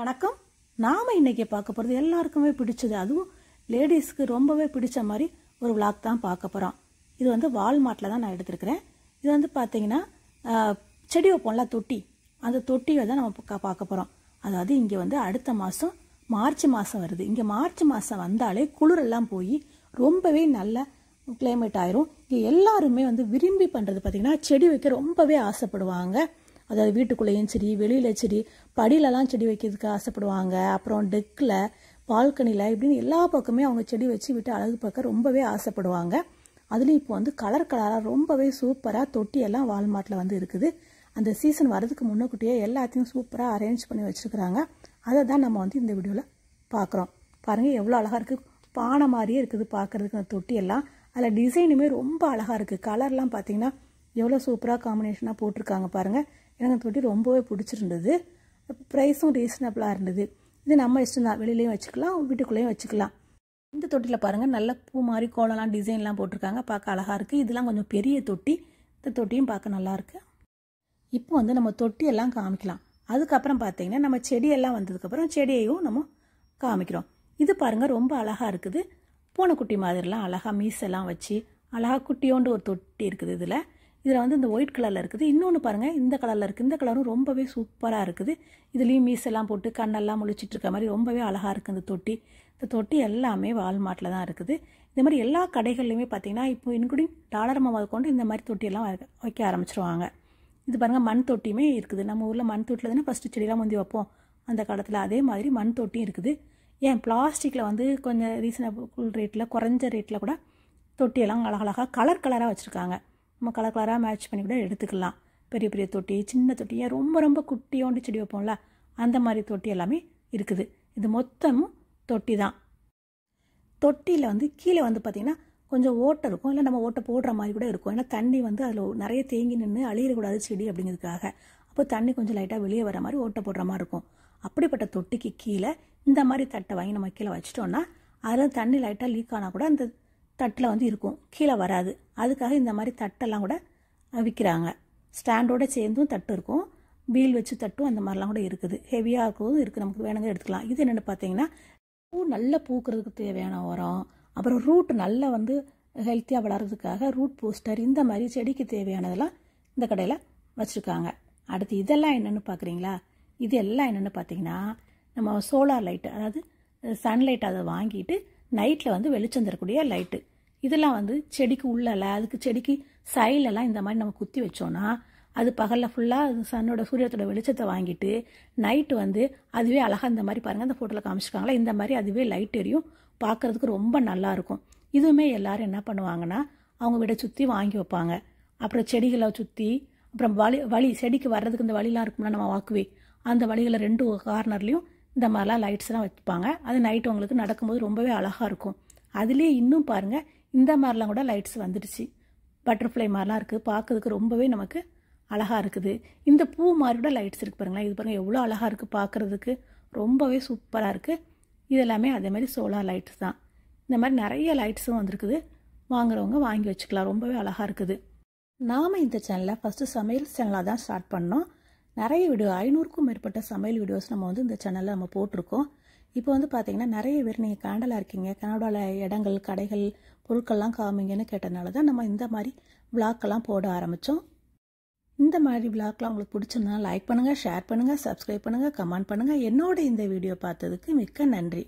வணக்கம் நாம் இன்றைக்கி பார்க்க போகிறது எல்லாருக்குமே பிடிச்சது அதுவும் லேடிஸ்க்கு ரொம்பவே பிடிச்ச மாதிரி ஒரு விளாக் தான் பார்க்க போகிறோம் இது வந்து வால்மார்ட்டில் தான் நான் எடுத்திருக்கிறேன் இது வந்து பார்த்தீங்கன்னா செடி வைப்போம்ல தொட்டி அந்த தொட்டியை தான் நம்ம பார்க்க போகிறோம் அதாவது இங்கே வந்து அடுத்த மாதம் மார்ச் மாதம் வருது இங்கே மார்ச் மாதம் வந்தாலே குளிரெல்லாம் போய் ரொம்பவே நல்ல கிளைமேட் ஆயிரும் இங்கே எல்லாருமே வந்து விரும்பி பண்ணுறது பார்த்திங்கன்னா செடி வைக்க ரொம்பவே ஆசைப்படுவாங்க அதாவது வீட்டுக்குள்ளேயும் சரி வெளியில் சரி படியிலலாம் செடி வைக்கிறதுக்கு ஆசைப்படுவாங்க அப்புறம் டெக்கில் பால்கனியில் இப்படின்னு எல்லா பக்கமே அவங்க செடி வச்சு விட்டு அழகு பார்க்க ரொம்பவே ஆசைப்படுவாங்க அதுலேயும் இப்போ வந்து கலர் கலராக ரொம்பவே சூப்பராக தொட்டியெல்லாம் வால்மார்ட்டில் வந்து இருக்குது அந்த சீசன் வரதுக்கு முன்னக்கூட்டியே எல்லாத்தையும் சூப்பராக அரேஞ்ச் பண்ணி வச்சுருக்குறாங்க அதை தான் நம்ம வந்து இந்த வீடியோவில் பார்க்குறோம் பாருங்கள் எவ்வளோ அழகாக இருக்குது பானை மாதிரியே இருக்குது பார்க்குறதுக்கு அந்த தொட்டியெல்லாம் அதில் டிசைனுமே ரொம்ப அழகாக இருக்குது கலர்லாம் பார்த்தீங்கன்னா எவ்வளோ சூப்பராக காம்பினேஷனாக போட்டிருக்காங்க பாருங்கள் எனக்கு அந்த தொட்டி ரொம்பவே பிடிச்சிருந்தது ப்ரைஸும் ரீசனபிளாக இருந்தது இது நம்ம இஷ்டம் தான் வெளியிலையும் வச்சுக்கலாம் வீட்டுக்குள்ளேயும் வச்சுக்கலாம் இந்த தொட்டியில் பாருங்கள் நல்ல பூ மாதிரி கோலம்லாம் டிசைன்லாம் போட்டிருக்காங்க பார்க்க அழகாக இருக்குது இதெல்லாம் கொஞ்சம் பெரிய தொட்டி இந்த தொட்டியும் பார்க்க நல்லாயிருக்கு இப்போ வந்து நம்ம தொட்டியெல்லாம் காமிக்கலாம் அதுக்கப்புறம் பார்த்தீங்கன்னா நம்ம செடியெல்லாம் வந்ததுக்கப்புறம் செடியையும் நம்ம காமிக்கிறோம் இது பாருங்கள் ரொம்ப அழகாக இருக்குது பூனைக்குட்டி மாதிரிலாம் அழகாக மீசெல்லாம் வச்சு அழகாக குட்டியோண்டு ஒரு தொட்டி இருக்குது இதில் இதில் வந்து இந்த ஒயிட் கலரில் இருக்குது இன்னொன்று பாருங்கள் இந்த கலரில் இருக்குது இந்த கலரும் ரொம்பவே சூப்பராக இருக்குது இதுலேயும் மீசெல்லாம் போட்டு கண்ணெல்லாம் முழிச்சிட்டு இருக்க மாதிரி ரொம்பவே அழகாக இருக்குது இந்த தொட்டி இந்த தொட்டி எல்லாமே வால்மார்ட்டில் தான் இருக்குது இந்த மாதிரி எல்லா கடைகள்லையுமே பார்த்திங்கன்னா இப்போ இன்க்ளூடிங் டாலர் மாமா கொண்டு இந்த மாதிரி தொட்டியெல்லாம் வைக்க ஆரம்பிச்சிருவாங்க இது பாருங்கள் மண் தொட்டியுமே இருக்குது நம்ம ஊரில் மண் தொட்டியில் தானே ஃபஸ்ட்டு செடியெல்லாம் முந்தி வைப்போம் அந்த காலத்தில் அதே மாதிரி மண் தொட்டியும் இருக்குது ஏன் பிளாஸ்டிக்கில் வந்து கொஞ்சம் ரீசனபிள் ரேட்டில் குறைஞ்ச ரேட்டில் கூட தொட்டியெல்லாம் அழகழகாக கலர் கலராக வச்சுருக்காங்க நம்ம கலர் கலராக மேட்ச் பண்ணி கூட எடுத்துக்கலாம் பெரிய பெரிய தொட்டி சின்ன ஏன் ரொம்ப ரொம்ப குட்டியோண்டு செடி வைப்போம்ல அந்த மாதிரி தொட்டி எல்லாமே இருக்குது இது மொத்தமும் தொட்டி தான் தொட்டியில் வந்து கீழே வந்து பார்த்திங்கன்னா கொஞ்சம் ஓட்டை இருக்கும் இல்லை நம்ம ஓட்டை போடுற மாதிரி கூட இருக்கும் ஏன்னா தண்ணி வந்து அதில் நிறைய தேங்கி நின்று அழியக்கூடாது செடி அப்படிங்கிறதுக்காக அப்போ தண்ணி கொஞ்சம் லைட்டாக வெளியே வர மாதிரி ஓட்டை போடுற மாதிரி இருக்கும் அப்படிப்பட்ட தொட்டிக்கு கீழே இந்த மாதிரி தட்டை வாங்கி நம்ம கீழே வச்சிட்டோம்னா அதில் தண்ணி லைட்டாக லீக் ஆனால் கூட அந்த தட்டில் வந்து இருக்கும் கீழே வராது அதுக்காக இந்த மாதிரி தட்டெல்லாம் கூட விற்கிறாங்க ஸ்டாண்டோட சேர்ந்தும் தட்டு இருக்கும் வீல் வச்சு தட்டும் அந்த மாதிரிலாம் கூட இருக்குது ஹெவியாக இருக்கும் இருக்குது நமக்கு வேணுங்க எடுத்துக்கலாம் இது என்னென்னு பார்த்தீங்கன்னா பூ நல்லா பூக்கிறதுக்கு தேவையான உரம் அப்புறம் ரூட் நல்லா வந்து ஹெல்த்தியாக வளர்கிறதுக்காக ரூட் பூஸ்டர் இந்த மாதிரி செடிக்கு தேவையானதெல்லாம் இந்த கடையில் வச்சுருக்காங்க அடுத்து இதெல்லாம் என்னென்னு பார்க்குறீங்களா இது எல்லாம் என்னென்னு பார்த்தீங்கன்னா நம்ம சோலார் லைட்டு அதாவது சன்லைட் அதை வாங்கிட்டு நைட்டில் வந்து வெளிச்சம் தரக்கூடிய லைட்டு இதெல்லாம் வந்து செடிக்கு உள்ளல அதுக்கு செடிக்கு சைலெல்லாம் இந்த மாதிரி நம்ம குத்தி வச்சோம்னா அது பகலில் ஃபுல்லாக அது சன்னோட சூரியத்தோட வெளிச்சத்தை வாங்கிட்டு நைட்டு வந்து அதுவே அழகாக இந்த மாதிரி பாருங்கள் அந்த ஃபோட்டோவில் காமிச்சிருக்காங்களா இந்த மாதிரி அதுவே லைட் எரியும் பார்க்குறதுக்கு ரொம்ப நல்லாயிருக்கும் இதுவுமே எல்லோரும் என்ன பண்ணுவாங்கன்னா அவங்க விட சுற்றி வாங்கி வைப்பாங்க அப்புறம் செடிகளை சுற்றி அப்புறம் வழி வழி செடிக்கு வர்றதுக்கு இந்த வழிலாம் இருக்கும்ல நம்ம வாக்குவே அந்த வழிகளை ரெண்டு கார்னர்லேயும் இந்த மாதிரிலாம் லைட்ஸ்லாம் வைப்பாங்க அது நைட் உங்களுக்கு நடக்கும்போது ரொம்பவே அழகாக இருக்கும் அதுலேயே இன்னும் பாருங்கள் இந்த மாதிரிலாம் கூட லைட்ஸ் வந்துடுச்சு பட்டர்ஃப்ளை மாதிரிலாம் இருக்குது பார்க்கறதுக்கு ரொம்பவே நமக்கு அழகாக இருக்குது இந்த பூ மாதிரி கூட லைட்ஸ் இருக்குது பாருங்களேன் இது பாருங்கள் எவ்வளோ அழகாக இருக்குது பார்க்குறதுக்கு ரொம்பவே சூப்பராக இருக்குது இதெல்லாமே அதேமாதிரி சோலார் லைட்ஸ் தான் இந்த மாதிரி நிறைய லைட்ஸும் வந்திருக்குது வாங்குறவங்க வாங்கி வச்சுக்கலாம் ரொம்பவே அழகாக இருக்குது நாம் இந்த சேனலை ஃபஸ்ட்டு சமையல் சேனலாக தான் ஸ்டார்ட் பண்ணோம் நிறைய வீடியோ ஐநூறுக்கும் மேற்பட்ட சமையல் வீடியோஸ் நம்ம வந்து இந்த சேனலில் நம்ம போட்டிருக்கோம் இப்போ வந்து பார்த்தீங்கன்னா நிறைய பேர் நீங்கள் கேண்டலாக இருக்கீங்க கனடாவில் இடங்கள் கடைகள் பொருட்கள்லாம் காமிங்கன்னு கேட்டனால தான் நம்ம இந்த மாதிரி விளாக்கெல்லாம் போட ஆரம்பித்தோம் இந்த மாதிரி விளாக்லாம் உங்களுக்கு பிடிச்சிருந்தா லைக் பண்ணுங்கள் ஷேர் பண்ணுங்கள் சப்ஸ்கிரைப் பண்ணுங்கள் கமெண்ட் பண்ணுங்கள் என்னோட இந்த வீடியோ பார்த்ததுக்கு மிக்க நன்றி